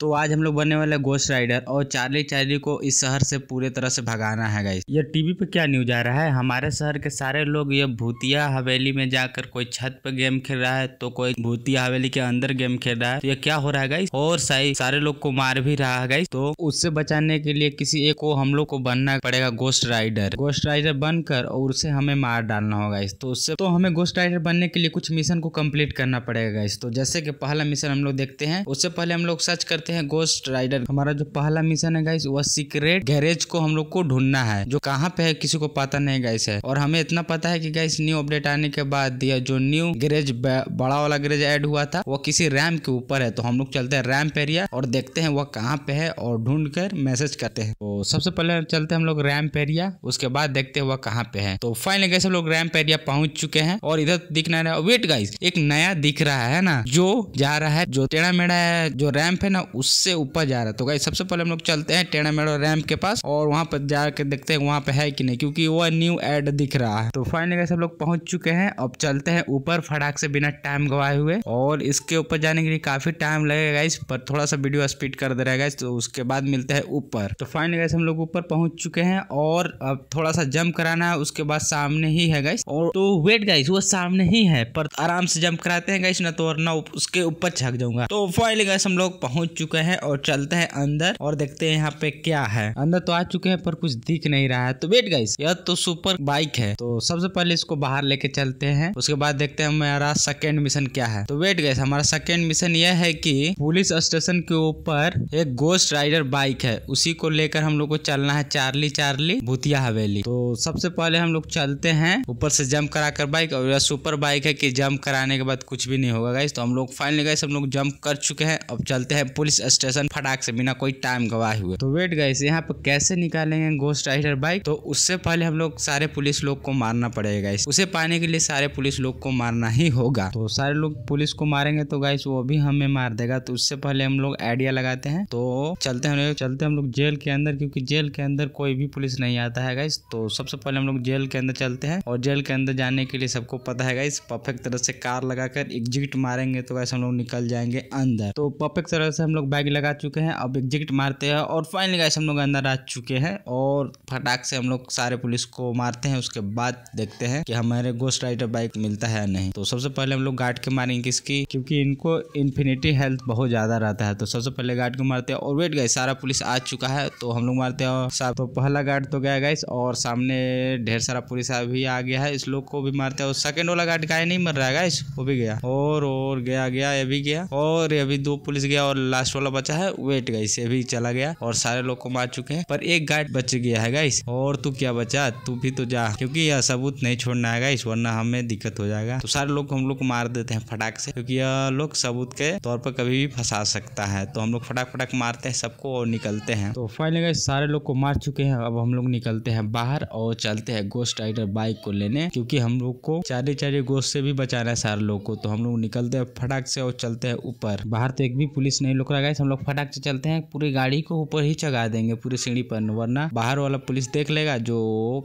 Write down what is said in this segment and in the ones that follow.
तो आज हम लोग बनने वाले गोस्ट राइडर और चार्ली चार्ली को इस शहर से पूरे तरह से भगाना है गाइस ये टीवी पे क्या न्यूज आ रहा है हमारे शहर के सारे लोग ये भूतिया हवेली में जाकर कोई छत पे गेम खेल रहा है तो कोई भूतिया हवेली के अंदर गेम खेल रहा है तो ये क्या हो रहा है गाइस और सही सारे लोग को मार भी रहा है गाइस तो उससे बचाने के लिए किसी एक को हम लोग को बनना पड़ेगा गोस्ट राइडर गोस्ट राइडर बनकर और उसे हमें मार डालना होगा इस तो उससे तो हमें गोस्ट राइडर बनने के लिए कुछ मिशन को कम्प्लीट करना पड़ेगा इस तो जैसे की पहला मिशन हम लोग देखते हैं उससे पहले हम लोग सर्च करते करते हैं गोस्ट राइडर हमारा जो पहला मिशन है गाइस वह सीक्रेट गैरेज को हम लोग को ढूंढना है जो कहाँ पे है किसी को पता नहीं गाइस है और हमें इतना पता है की गाइस न्यू अपडेट आने के बाद दिया जो न्यू गैरेज बड़ा वाला गैरेज एड हुआ था वो किसी रैम के ऊपर है तो हम लोग चलते हैं रैम एरिया और देखते हैं वह कहाँ पे है और ढूंढ कर मैसेज करते हैं तो सबसे पहले चलते हैं हम लोग रैम एरिया उसके बाद देखते हैं वह कहाँ पे है तो फाइनली गाइस हम लोग रैम एरिया पहुंच चुके हैं और इधर दिखना ना रहा वेट गाइस एक नया दिख रहा है ना जो जा रहा है जो टेढ़ा मेढ़ा है जो रैम्प है ना उससे ऊपर जा रहा है तो गाइस सबसे पहले हम लोग चलते हैं टेढ़ा मेडो रैम्प के पास और वहाँ पर जाकर देखते हैं वहाँ पे है कि नहीं क्योंकि वो न्यू एड दिख रहा है तो फाइनली गाइस हम लोग पहुंच चुके हैं अब चलते हैं ऊपर फटाक से बिना टाइम गवाए हुए और इसके ऊपर जाने के लिए काफी टाइम लगेगा इस पर थोड़ा सा वीडियो स्पीड कर दे रहा है तो उसके बाद मिलते हैं ऊपर तो फाइनली गाइस हम लोग ऊपर पहुंच चुके हैं और अब थोड़ा सा जम्प कराना है उसके बाद सामने ही है गाइस और तो वेट गाइस वो सामने ही है पर आराम से जम्प कराते हैं गाइस ना तो और ना उसके ऊपर छक जाऊंगा तो फाइनली गाइस हम लोग पहुंच चुके चुके हैं और चलते हैं अंदर और देखते हैं यहाँ पे क्या है अंदर तो आ चुके हैं पर कुछ दिख नहीं रहा है तो वेट गाइस यह तो सुपर बाइक है तो सबसे पहले इसको बाहर लेके चलते हैं उसके बाद देखते हैं हमारा सेकेंड मिशन क्या है तो वेट गाइस हमारा सेकेंड मिशन यह है की पुलिस स्टेशन के ऊपर एक गोस्ट राइडर बाइक है उसी को लेकर हम लोग को चलना है चार्ली चार्ली भूतिया हवेली तो सबसे पहले हम लोग चलते हैं ऊपर से जम्प करा कर बाइक और यह सुपर बाइक है कि जम्प कराने के बाद कुछ भी नहीं होगा गाइस तो हम लोग फाइनली गाइस हम लोग जम्प कर चुके हैं अब चलते हैं पुलिस इस स्टेशन फटाक से बिना कोई टाइम गवाए हुए तो वेट गए यहाँ पर कैसे निकालेंगे घोस्ट राइडर बाइक तो उससे पहले हम लोग सारे पुलिस लोग को मारना पड़ेगा उसे पाने के लिए सारे पुलिस लोग को मारना ही होगा तो सारे लोग पुलिस को मारेंगे तो गाइस वो भी हमें मार देगा तो उससे पहले हम लोग आइडिया लगाते हैं तो चलते हम चलते हम लोग जेल के अंदर क्योंकि जेल के अंदर कोई भी पुलिस नहीं आता है गाइस तो सबसे पहले हम लोग जेल के अंदर चलते हैं और जेल के अंदर जाने के लिए सबको पता है गाइस परफेक्ट तरह से कार लगाकर एग्जिट मारेंगे तो गाइस हम लोग निकल जाएंगे अंदर तो परफेक्ट तरह से हम लोग लोग बैग लगा चुके हैं अब एग्जिट मारते हैं और फाइनली गाइस हम लोग अंदर आ चुके हैं और फटाक से हम लोग सारे पुलिस को मारते हैं उसके बाद देखते हैं कि हमारे गोस्ट राइडर बाइक मिलता है या नहीं तो सबसे पहले हम लोग गार्ड के मारेंगे किसकी क्योंकि इनको इन्फिनिटी हेल्थ बहुत ज़्यादा रहता है तो सबसे पहले गार्ड को मारते हैं और वेट गए सारा पुलिस आ चुका है तो हम लोग मारते हैं तो पहला गार्ड तो गया गाइस और सामने ढेर सारा पुलिस अभी आ गया है इस लोग को भी मारते हैं और सेकेंड वाला गार्ड गाय नहीं मर रहा है गाइस वो भी गया और गया गया ये भी गया और अभी दो पुलिस गया और लास्ट सोलह बचा है वेट गाइस ये भी चला गया और सारे लोग को मार चुके हैं पर एक गाइड बच गया है गाइस और तू क्या बचा तू भी तो जा क्योंकि यह सबूत नहीं छोड़ना है गाइस वरना हमें दिक्कत हो जाएगा तो सारे लोग हम लोग को मार देते हैं फटाक से क्योंकि यह लोग सबूत के तौर पर कभी भी फंसा सकता है तो हम लोग फटाक फटाक मारते हैं सबको और निकलते हैं तो फाइनली गाइस सारे लोग को मार चुके हैं अब हम लोग निकलते हैं बाहर और चलते हैं गोस्ट राइडर बाइक को लेने क्योंकि हम लोग को चारे चारे गोश्त से भी बचाना है सारे लोग को तो हम लोग निकलते हैं फटाक से और चलते हैं ऊपर बाहर तो एक भी पुलिस नहीं लुक रहा गाइस हम लोग फटाक से चलते हैं पूरी गाड़ी को ऊपर ही चगा देंगे पूरी सीढ़ी पर वरना बाहर वाला पुलिस देख लेगा जो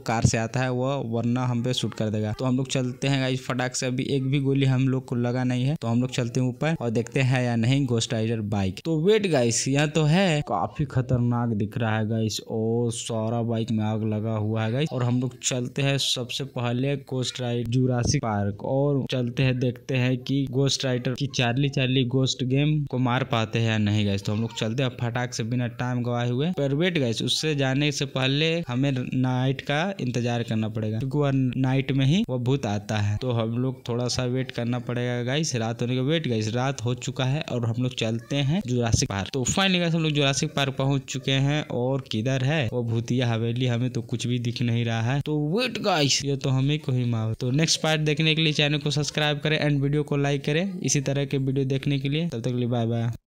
कार से आता है वो वरना हम पे शूट कर देगा तो हम लोग चलते हैं गाइस फटाक से अभी एक भी गोली हम लोग को लगा नहीं है तो हम लोग चलते हैं ऊपर और देखते हैं या नहीं घोस्ट राइडर बाइक तो वेट गाइस यह तो है काफी खतरनाक दिख रहा है गाइस और सारा बाइक में आग लगा हुआ है गाइस और हम लोग चलते हैं सबसे पहले गोस्ट राइड जुरासिक पार्क और चलते हैं देखते हैं कि गोस्ट राइडर की चार्ली चार्ली गोस्ट गेम को मार पाते हैं नहीं गए तो हम लोग चलते हैं फटाक से बिना टाइम गवाए हुए पर वेट गए उससे जाने से पहले हमें नाइट का इंतजार करना पड़ेगा क्योंकि वह नाइट में ही वह भूत आता है तो हम लोग थोड़ा सा वेट करना पड़ेगा गाइस रात होने का वेट गाइस रात हो चुका है और हम लोग चलते हैं जुरासिक पार्क तो फाइनली गाइस हम लोग जुरासिक पार्क पहुंच चुके हैं और किधर है वो भूतिया हवेली हमें तो कुछ भी दिख नहीं रहा है तो वेट गाइस ये तो हमें को ही मार तो नेक्स्ट पार्ट देखने के लिए चैनल को सब्सक्राइब करें एंड वीडियो को लाइक करें इसी तरह के वीडियो देखने के लिए तब तक के लिए बाय बाय